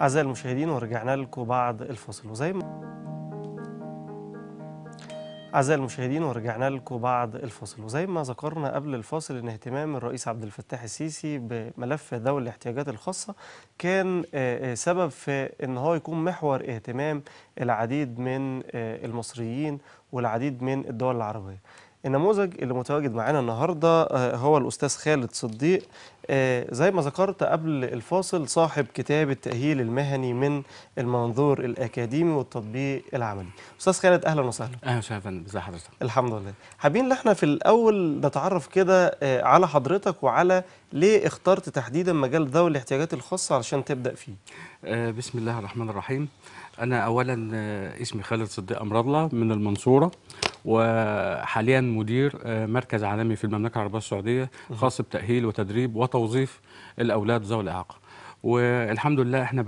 أعزائي المشاهدين ورجعنا لكم بعد الفاصل وزي ما أعزائي المشاهدين ورجعنا لكم بعد الفاصل وزي ما ذكرنا قبل الفاصل إن اهتمام الرئيس عبد الفتاح السيسي بملف ذوي الاحتياجات الخاصة كان آه، آه، سبب في إن هو يكون محور اهتمام العديد من آه، المصريين والعديد من الدول العربية النموذج اللي متواجد معانا النهارده هو الاستاذ خالد صديق آه، زي ما ذكرت قبل الفاصل صاحب كتاب التأهيل المهني من المنظور الأكاديمي والتطبيق العملي أستاذ خالد أهلا وسهلا أهلا وسهلا فندم إزي حضرتك الحمد لله حابين إن احنا في الأول نتعرف كده آه، على حضرتك وعلى ليه اخترت تحديدا مجال ذوي الاحتياجات الخاصة علشان تبدأ فيه آه، بسم الله الرحمن الرحيم أنا أولا اسمي خالد صديق الله من المنصورة وحاليا مدير آه، مركز عالمي في المملكه العربيه السعوديه خاص بتاهيل وتدريب وتوظيف الاولاد ذوي الاعاقه والحمد لله احنا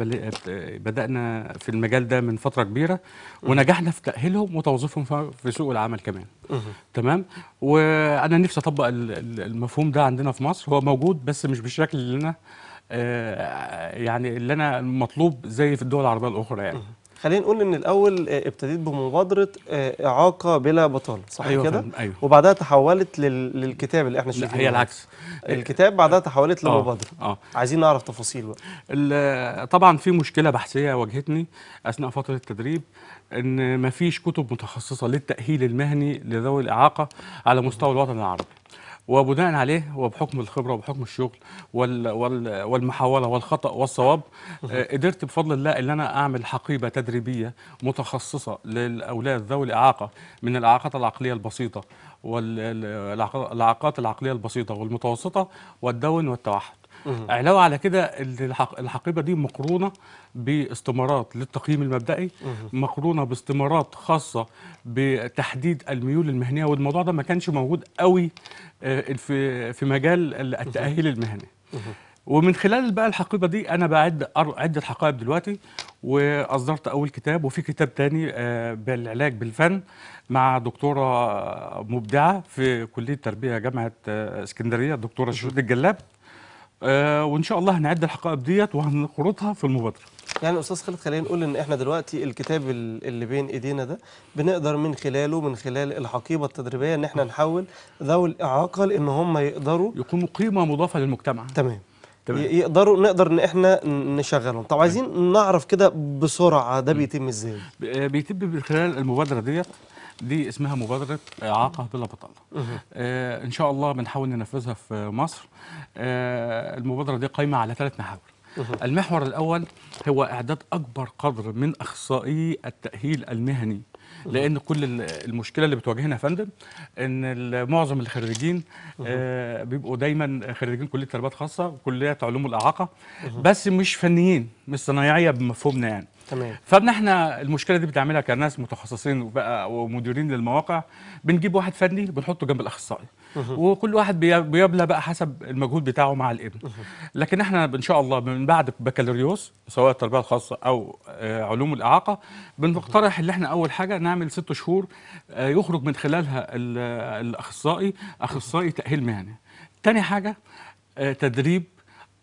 بدأنا في المجال ده من فترة كبيرة ونجحنا في تأهيلهم وتوظيفهم في سوق العمل كمان تمام وانا نفسي اطبق المفهوم ده عندنا في مصر هو موجود بس مش بالشكل اللي انا آه، يعني اللي انا مطلوب زي في الدول العربية الاخرى يعني خلينا نقول ان الاول آه، ابتديت بمبادره آه، اعاقه بلا بطاله صح أيوة كده أيوة. وبعدها تحولت للكتاب اللي احنا شايفينه هي العكس الكتاب بعدها تحولت آه، لمبادره آه. عايزين نعرف تفاصيل بقى طبعا في مشكله بحثيه واجهتني اثناء فتره التدريب ان مفيش كتب متخصصه للتاهيل المهني لذوي الاعاقه على مستوى الوطن العربي وبناء عليه وبحكم الخبره وبحكم الشغل وال وال والمحاوله والخطا والصواب آه، قدرت بفضل الله ان انا اعمل حقيبه تدريبيه متخصصه للاولاد ذوي الاعاقه من الاعاقات العقليه البسيطه والاعاقات العقليه البسيطه والمتوسطه والدون والتوحد علاوه على كده الحقيبه دي مقرونه باستمارات للتقييم المبدئي مقرونه باستمارات خاصه بتحديد الميول المهنيه والموضوع ده ما كانش موجود قوي آه، في في مجال التاهيل المهني ومن خلال بقى الحقيبه دي انا بعد عده حقائب دلوقتي واصدرت اول كتاب وفي كتاب تاني آه، بالعلاج بالفن مع دكتوره مبدعه في كليه تربيه جامعه آه، اسكندريه الدكتوره شهود الجلاب آه وان شاء الله هنعد الحقائب ديت وهنخرطها في المبادره يعني استاذ خالد خلينا نقول ان احنا دلوقتي الكتاب اللي بين ايدينا ده بنقدر من خلاله من خلال الحقيبه التدريبيه ان احنا نحول ذوي الاعاقه لان هم يقدروا يكونوا قيمه مضافه للمجتمع تمام تمام. يقدروا نقدر ان احنا نشغلهم طب عايزين نعرف كده بسرعه ده بيتم ازاي آه، بيتم من خلال المبادره ديت دي اسمها مبادره اعاقه بلا بطاله آه، ان شاء الله بنحاول ننفذها في مصر آه، المبادره دي قايمه على ثلاث محاور المحور الاول هو اعداد اكبر قدر من اخصائي التاهيل المهني لان كل المشكله اللي بتواجهنا يا فندم ان معظم الخريجين آه، بيبقوا دايما خريجين كليه تربيات خاصه وكليه علوم الاعاقه بس مش فنيين مش صنايعيه بمفهومنا يعني تمام فبنحنا احنا المشكله دي بنعملها كناس متخصصين وبقى ومديرين للمواقع بنجيب واحد فني بنحطه جنب الاخصائي وكل واحد بيبلى بقى حسب المجهود بتاعه مع الابن لكن احنا ان شاء الله من بعد بكالوريوس سواء التربيه الخاصه او آه، علوم الاعاقه بنقترح ان احنا اول حاجه نعمل ست شهور آه، يخرج من خلالها الاخصائي اخصائي تاهيل مهني تاني حاجه آه، تدريب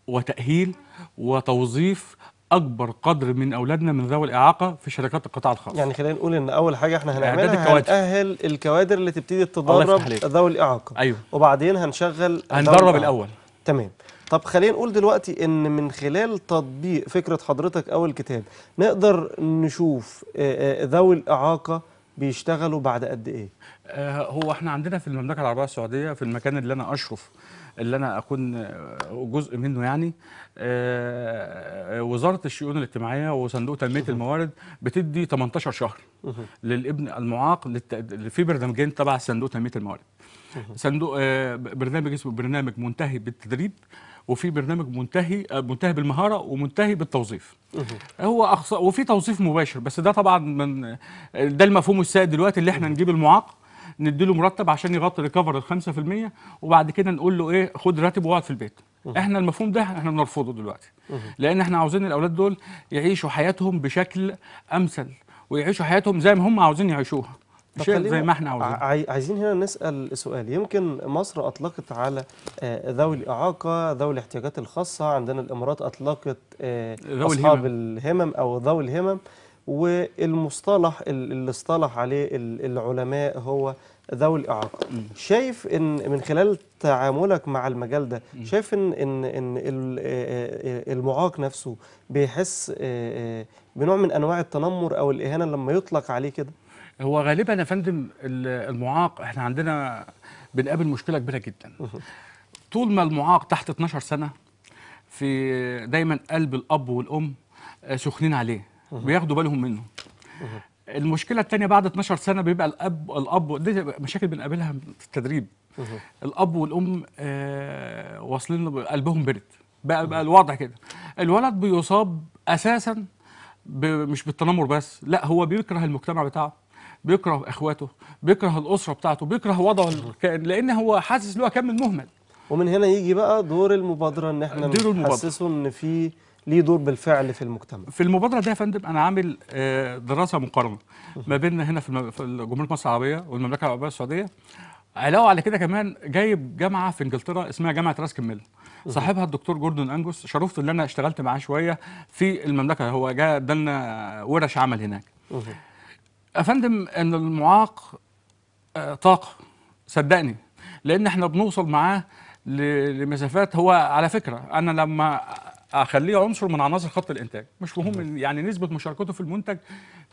وتاهيل وتوظيف اكبر قدر من اولادنا من ذوي الاعاقه في شركات القطاع الخاص يعني خلينا نقول ان اول حاجه احنا هنعملها هنأهل الكوادر اللي تبتدي تدرب ذوي الاعاقه ايوه وبعدين هنشغل هندرب الاول تمام طب خلينا نقول دلوقتي ان من خلال تطبيق فكره حضرتك او الكتاب نقدر نشوف آه، آه، ذوي الاعاقه بيشتغلوا بعد قد ايه آه، هو احنا عندنا في المملكه العربيه السعوديه في المكان اللي انا اشرف اللي انا اكون جزء منه يعني آه، وزاره الشؤون الاجتماعيه وصندوق تنميه الموارد بتدي 18 شهر للابن المعاق في برنامجين تبع صندوق تنميه الموارد صندوق آه، برنامج اسمه برنامج منتهي بالتدريب وفي برنامج منتهي آه، منتهي بالمهاره ومنتهي بالتوظيف هو أخص... وفي توظيف مباشر بس ده طبعا من ده المفهوم السائد دلوقتي اللي احنا نجيب المعاق نديله مرتب عشان يغطي ريكفر ال 5% وبعد كده نقول له ايه خد راتب واقعد في البيت احنا المفهوم ده احنا بنرفضه دلوقتي لان احنا عاوزين الاولاد دول يعيشوا حياتهم بشكل امثل ويعيشوا حياتهم زي ما هم عاوزين يعيشوها يعني زي ما احنا عاوزين عايزين هنا نسال سؤال يمكن مصر اطلقت على آه، ذوي الاعاقه ذوي الاحتياجات الخاصه عندنا الامارات اطلقت آه، اصحاب الهمم او ذوي الهمم والمصطلح اللي اصطلح عليه العلماء هو ذوي الإعاقة شايف إن من خلال تعاملك مع المجال ده شايف إن, إن, إن المعاق نفسه بيحس بنوع من أنواع التنمر أو الإهانة لما يطلق عليه كده هو غالبا يا فندم المعاق احنا عندنا بنقابل مشكلة كبيرة جدا طول ما المعاق تحت 12 سنة في دايما قلب الأب والأم آه، سخنين عليه بياخدوا بالهم منه المشكله الثانيه بعد 12 سنه بيبقى الاب الاب دي مشاكل بنقابلها في التدريب الاب والام آه واصلين قلبهم برد بقى بقى الوضع كده الولد بيصاب اساسا مش بالتنمر بس لا هو بيكره المجتمع بتاعه بيكره اخواته بيكره الاسره بتاعته بيكره وضعه الكائن لان هو حاسس ان هو كمل مهمل ومن هنا يجي بقى دور المبادره ان احنا نحسسه ان في ليه دور بالفعل في المجتمع في المبادره دي يا فندم انا عامل آه، دراسه مقارنه ما بيننا هنا في جمهوريه مصر العربيه والمملكه العربيه السعوديه علاوه على كده كمان جايب جامعه في انجلترا اسمها جامعه راس كميل صاحبها الدكتور جوردون انجوس شرفت ان انا اشتغلت معاه شويه في المملكه هو جاء ادالنا ورش عمل هناك يا فندم ان المعاق آه، طاقه صدقني لان احنا بنوصل معاه لمسافات هو على فكره انا لما اخليه عنصر من عناصر خط الانتاج مش مهم يعني نسبه مشاركته في المنتج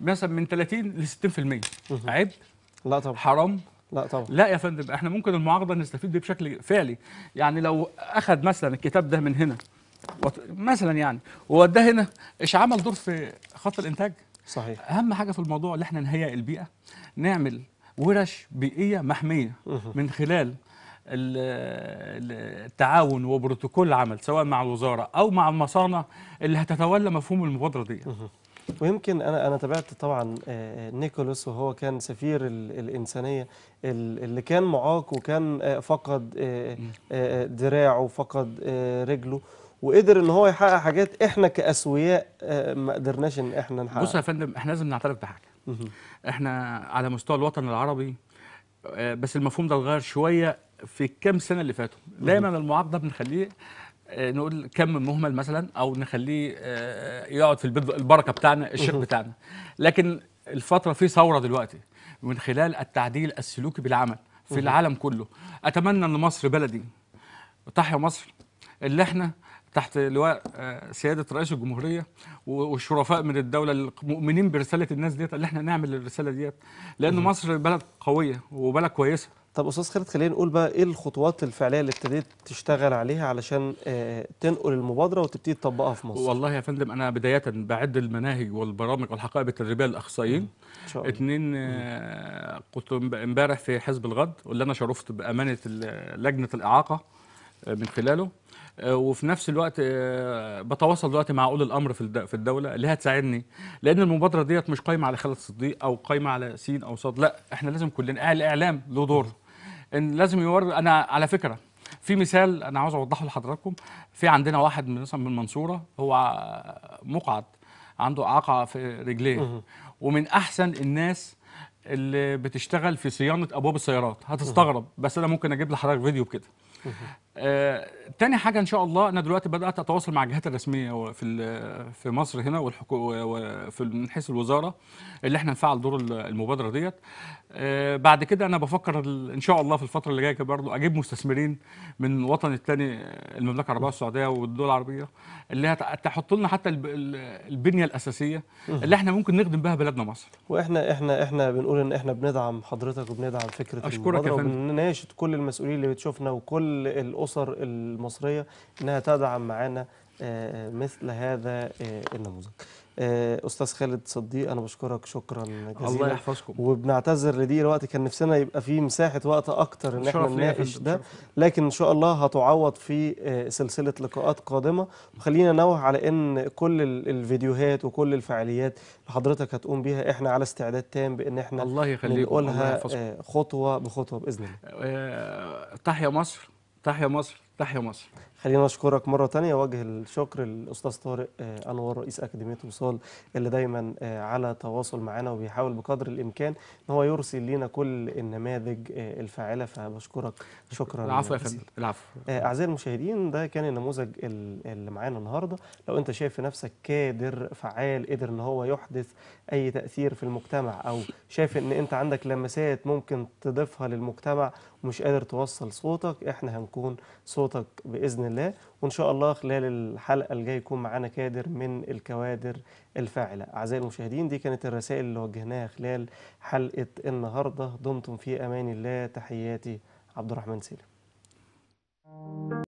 مثلا من 30 ل 60% عيب لا طبعا حرام لا طبعا لا يا فندم احنا ممكن المعارضه نستفيد بيه بشكل فعلي يعني لو اخذ مثلا الكتاب ده من هنا مثلا يعني ووداه هنا ايش عمل دور في خط الانتاج صحيح اهم حاجه في الموضوع ان احنا نهيئ البيئه نعمل ورش بيئيه محميه من خلال التعاون وبروتوكول العمل سواء مع الوزاره او مع المصانع اللي هتتولى مفهوم المبادره دي ويمكن انا انا تابعت طبعا آه، آه، نيكولاس وهو كان سفير الانسانيه اللي كان معاق وكان آه، فقد دراعه فقد رجله وقدر ان هو يحقق حاجات احنا كاسوياء ما قدرناش ان احنا نحققها بص يا فندم احنا لازم نعترف بحاجه احنا على مستوى الوطن العربي آه، بس المفهوم ده اتغير شويه في الكام سنه اللي فاتوا دايما المعارضه بنخليه آه، نقول كم مهمل مثلا او نخليه آه، يقعد في البركه بتاعنا الشيخ بتاعنا لكن الفتره في ثوره دلوقتي من خلال التعديل السلوكي بالعمل في العالم كله اتمنى ان مصر بلدي تحيا مصر اللي احنا تحت لواء آه، سياده رئيس الجمهوريه والشرفاء من الدوله المؤمنين برساله الناس ديت اللي احنا نعمل الرساله ديت لان مصر بلد قويه وبلد كويسه طب استاذ خالد خلينا نقول بقى ايه الخطوات الفعليه اللي ابتديت تشتغل عليها علشان آه، تنقل المبادره وتبتدي تطبقها في مصر والله يا فندم انا بدايه بعد المناهج والبرامج والحقائب التدريبيه للاخصائيين اثنين كنت آه، امبارح في حزب الغد واللي انا شرفت بامانه لجنه الاعاقه آه، من خلاله آه، وفي نفس الوقت آه، بتواصل دلوقتي مع اولي الامر في الدوله اللي هتساعدني لان المبادره ديت مش قايمه على خالد صديق او قايمه على سين او صاد لا احنا لازم كلنا الاعلام له دور ان لازم يور انا على فكره في مثال انا عاوز اوضحه لحضراتكم في عندنا واحد مثلا من المنصوره هو مقعد عنده اعاقه في رجليه ومن احسن الناس اللي بتشتغل في صيانه ابواب السيارات هتستغرب بس انا ممكن اجيب لحضرتك فيديو بكده آه، تاني حاجه ان شاء الله انا دلوقتي بدات اتواصل مع الجهات الرسميه في آه، في مصر هنا والحكومه وفي من حيث الوزاره اللي احنا نفعل دور المبادره ديت آه، بعد كده انا بفكر ان شاء الله في الفتره اللي جايه برضو اجيب مستثمرين من الوطن الثاني آه، المملكه العربيه السعوديه والدول العربيه اللي هتحط لنا حتى البنيه الاساسيه اللي احنا ممكن نخدم بها بلدنا مصر واحنا احنا احنا بنقول ان احنا بندعم حضرتك وبندعم فكره أشكرك المبادره وبنناشد كل المسؤولين اللي بتشوفنا وكل الأسر المصرية أنها تدعم معانا آه، آه، مثل هذا آه، النموذج استاذ خالد صديق انا بشكرك شكرا جزيلا الله يحفظكم وبنعتذر لدي الوقت كان نفسنا يبقى فيه مساحه وقت اكتر ان احنا نناقش ده لكن ان شاء الله هتعوض في سلسله لقاءات قادمه وخلينا نوه على ان كل الفيديوهات وكل الفعاليات اللي حضرتك هتقوم بيها احنا على استعداد تام بان احنا الله يخليكم نقولها الله خطوه بخطوه باذن الله تحيا مصر تحيا مصر تحيا مصر خلينا اشكرك مره تانية وجه الشكر للاستاذ طارق آه، انور رئيس اكاديميه وصال اللي دايما آه، على تواصل معنا وبيحاول بقدر الامكان ان هو يرسل لينا كل النماذج آه، الفاعله فبشكرك شكرا العفو يا فندم العفو اعزائي المشاهدين ده كان النموذج اللي معانا النهارده لو انت شايف في نفسك كادر فعال قدر ان هو يحدث اي تاثير في المجتمع او شايف ان انت عندك لمسات ممكن تضيفها للمجتمع ومش قادر توصل صوتك احنا هنكون صوتك باذن الله وإن شاء الله خلال الحلقة الجاية يكون معانا كادر من الكوادر الفاعلة أعزائي المشاهدين دي كانت الرسائل اللي وجهناها خلال حلقة النهاردة دمتم في أمان الله تحياتي عبد الرحمن سالم